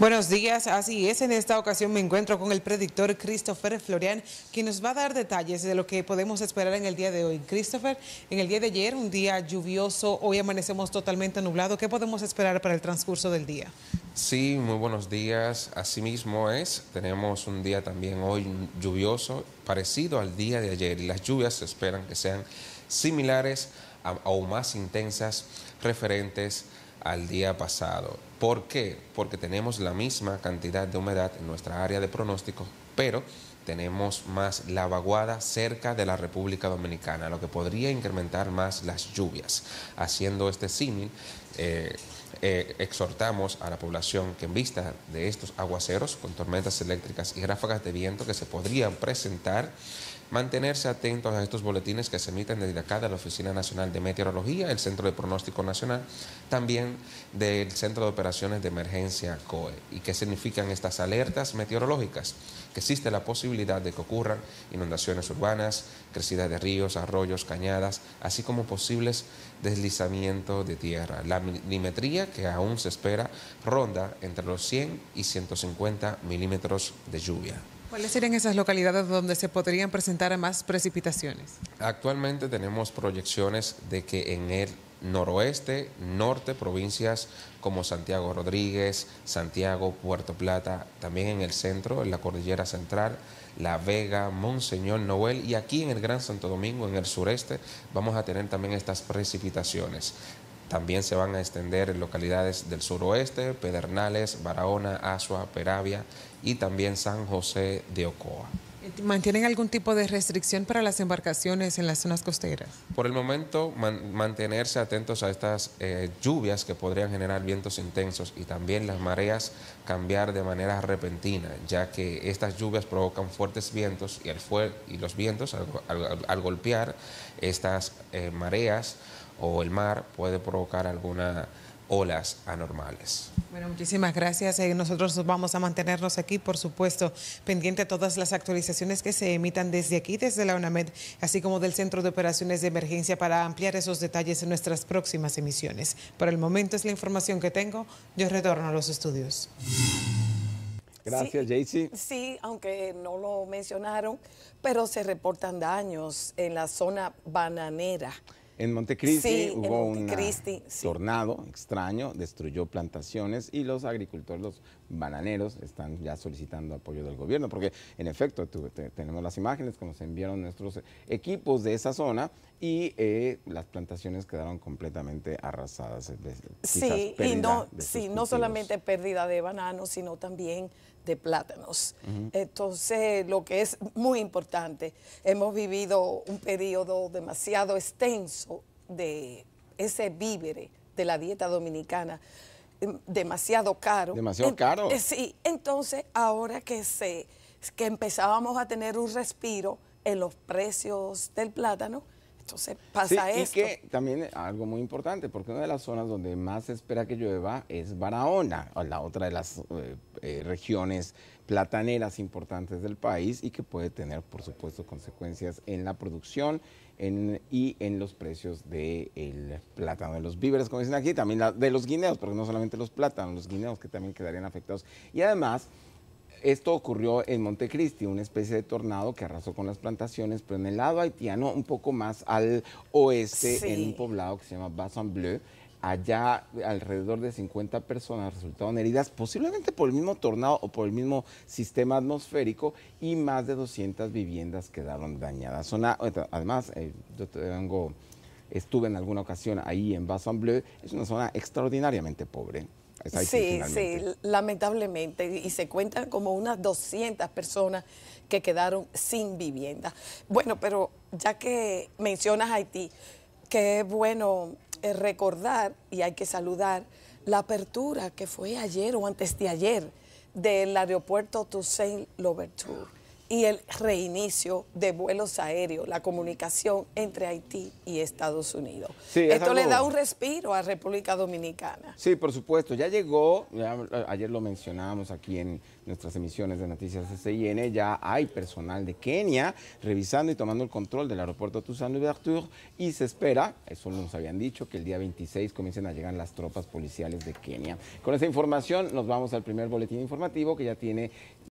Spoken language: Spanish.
Buenos días, así es, en esta ocasión me encuentro con el predictor Christopher Florian, quien nos va a dar detalles de lo que podemos esperar en el día de hoy. Christopher, en el día de ayer, un día lluvioso, hoy amanecemos totalmente nublado, ¿qué podemos esperar para el transcurso del día? Sí, muy buenos días, así mismo es, tenemos un día también hoy lluvioso, parecido al día de ayer, y las lluvias se esperan que sean similares o más intensas referentes al día pasado. ¿Por qué? Porque tenemos la misma cantidad de humedad en nuestra área de pronóstico, pero tenemos más lavaguada cerca de la República Dominicana, lo que podría incrementar más las lluvias. Haciendo este símil, eh, eh, exhortamos a la población que en vista de estos aguaceros con tormentas eléctricas y ráfagas de viento que se podrían presentar, mantenerse atentos a estos boletines que se emiten desde acá de la Oficina Nacional de Meteorología, el Centro de Pronóstico Nacional, también del Centro de Operaciones de Emergencia COE. ¿Y qué significan estas alertas meteorológicas? Que existe la posibilidad de que ocurran inundaciones urbanas, crecida de ríos, arroyos, cañadas, así como posibles deslizamientos de tierra. La milimetría que aún se espera ronda entre los 100 y 150 milímetros de lluvia. ¿Cuáles serían esas localidades donde se podrían presentar más precipitaciones? Actualmente tenemos proyecciones de que en el noroeste, norte, provincias como Santiago Rodríguez, Santiago, Puerto Plata, también en el centro, en la cordillera central, La Vega, Monseñor Noel y aquí en el Gran Santo Domingo, en el sureste, vamos a tener también estas precipitaciones. También se van a extender en localidades del suroeste, Pedernales, Barahona, Asua, Peravia y también San José de Ocoa. ¿Mantienen algún tipo de restricción para las embarcaciones en las zonas costeras? Por el momento, mantenerse atentos a estas eh, lluvias que podrían generar vientos intensos y también las mareas cambiar de manera repentina, ya que estas lluvias provocan fuertes vientos y, el y los vientos al, golpear estas eh, mareas o el mar puede provocar algunas olas anormales. Bueno, muchísimas gracias. Eh, nosotros vamos a mantenernos aquí, por supuesto, pendiente a todas las actualizaciones que se emitan desde aquí, desde la UNAMED, así como del Centro de Operaciones de Emergencia para ampliar esos detalles en nuestras próximas emisiones. Por el momento es la información que tengo. Yo retorno a los estudios. Gracias, sí, Sí, aunque no lo mencionaron, pero se reportan daños en la zona bananera. En Montecristi hubo un tornado extraño, destruyó plantaciones y los agricultores, los bananeros, están ya solicitando apoyo del gobierno, porque en efecto tenemos las imágenes como se enviaron nuestros equipos de esa zona y eh, las plantaciones quedaron completamente arrasadas. Eh, sí, y no, sí, no solamente pérdida de bananos, sino también de plátanos. Entonces, lo que es muy importante, hemos vivido un periodo demasiado extenso de ese vívere de la dieta dominicana, em, demasiado caro. Demasiado caro. Eh, sí, entonces ahora que, se, que empezábamos a tener un respiro en los precios del plátano, se pasa esto. Y que también algo muy importante, porque una de las zonas donde más se espera que llueva es Barahona, la otra de las eh, eh, regiones plataneras importantes del país y que puede tener, por supuesto, consecuencias en la producción en, y en los precios del el plátano, de los víveres, como dicen aquí, también la, de los guineos, porque no solamente los plátanos, los guineos que también quedarían afectados. Y además, esto ocurrió en Montecristi, una especie de tornado que arrasó con las plantaciones, pero en el lado haitiano, un poco más al oeste, en un poblado que se llama Basson Bleu, allá alrededor de 50 personas resultaron heridas, posiblemente por el mismo tornado o por el mismo sistema atmosférico, y más de 200 viviendas quedaron dañadas. además, eh, yo estuve en alguna ocasión ahí en Basson Bleu, es una zona extraordinariamente pobre sí, sí, lamentablemente. Y se cuentan como unas 200 personas que quedaron sin vivienda. Bueno, pero ya que mencionas Haití, que es bueno eh, recordar y hay que saludar la apertura que fue ayer o antes de ayer del aeropuerto Toussaint Louverture y el reinicio de vuelos aéreos, la comunicación entre Haití y Estados Unidos. Esto le da un respiro a República Dominicana. Sí, por supuesto, ya llegó, ayer lo mencionábamos aquí en nuestras emisiones de Noticias SIN, ya hay personal de Kenia revisando y tomando el control del aeropuerto Toussaint Louverture y se espera, eso nos habían dicho, que el día 26 comiencen a llegar las tropas policiales de Kenia. Con esa información nos vamos al primer boletín informativo que ya tiene